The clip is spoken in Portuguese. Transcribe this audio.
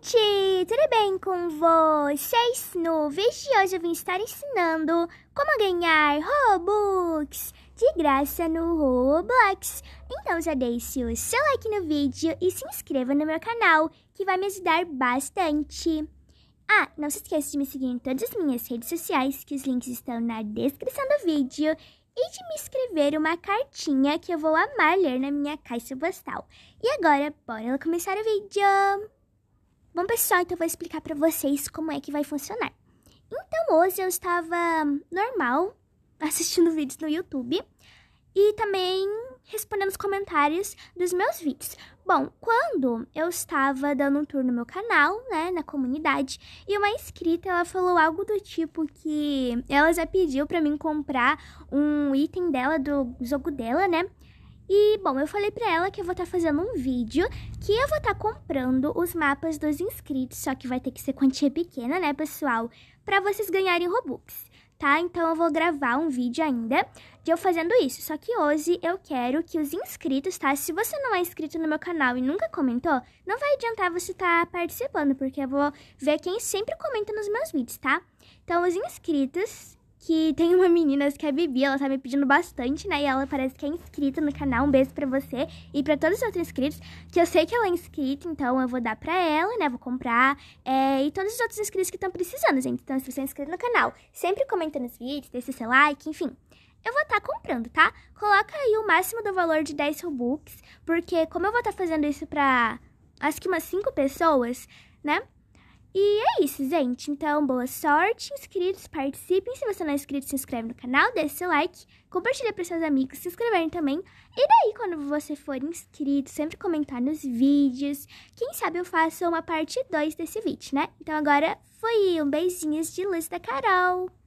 gente! Tudo bem com vocês? No vídeo de hoje eu vim estar ensinando como ganhar Robux de graça no Roblox. Então já deixe o seu like no vídeo e se inscreva no meu canal, que vai me ajudar bastante. Ah, não se esqueça de me seguir em todas as minhas redes sociais, que os links estão na descrição do vídeo e de me escrever uma cartinha que eu vou amar ler na minha caixa postal. E agora, bora começar o vídeo! Bom, pessoal, então eu vou explicar para vocês como é que vai funcionar. Então, hoje eu estava normal, assistindo vídeos no YouTube e também respondendo os comentários dos meus vídeos. Bom, quando eu estava dando um tour no meu canal, né, na comunidade, e uma inscrita, ela falou algo do tipo que ela já pediu para mim comprar um item dela, do jogo dela, né, e, bom, eu falei pra ela que eu vou estar tá fazendo um vídeo que eu vou estar tá comprando os mapas dos inscritos, só que vai ter que ser quantia pequena, né, pessoal? Pra vocês ganharem Robux, tá? Então eu vou gravar um vídeo ainda de eu fazendo isso. Só que hoje eu quero que os inscritos, tá? Se você não é inscrito no meu canal e nunca comentou, não vai adiantar você estar tá participando, porque eu vou ver quem sempre comenta nos meus vídeos, tá? Então os inscritos que tem uma menina que é a Bibi, ela tá me pedindo bastante, né? E ela parece que é inscrita no canal. Um beijo pra você e pra todos os outros inscritos, que eu sei que ela é inscrita, então eu vou dar pra ela, né? Vou comprar. É, e todos os outros inscritos que estão precisando, gente. Então, se você é inscrito no canal, sempre comentando os vídeos, deixa seu like, enfim eu vou estar tá comprando, tá? Coloca aí o máximo do valor de 10 Robux, porque como eu vou estar tá fazendo isso pra acho que umas 5 pessoas, né? E é isso, gente. Então, boa sorte, inscritos, participem. Se você não é inscrito, se inscreve no canal, deixe seu like, compartilha para seus amigos se inscreverem também. E daí, quando você for inscrito, sempre comentar nos vídeos. Quem sabe eu faço uma parte 2 desse vídeo, né? Então agora foi um beijinhos de luz da Carol.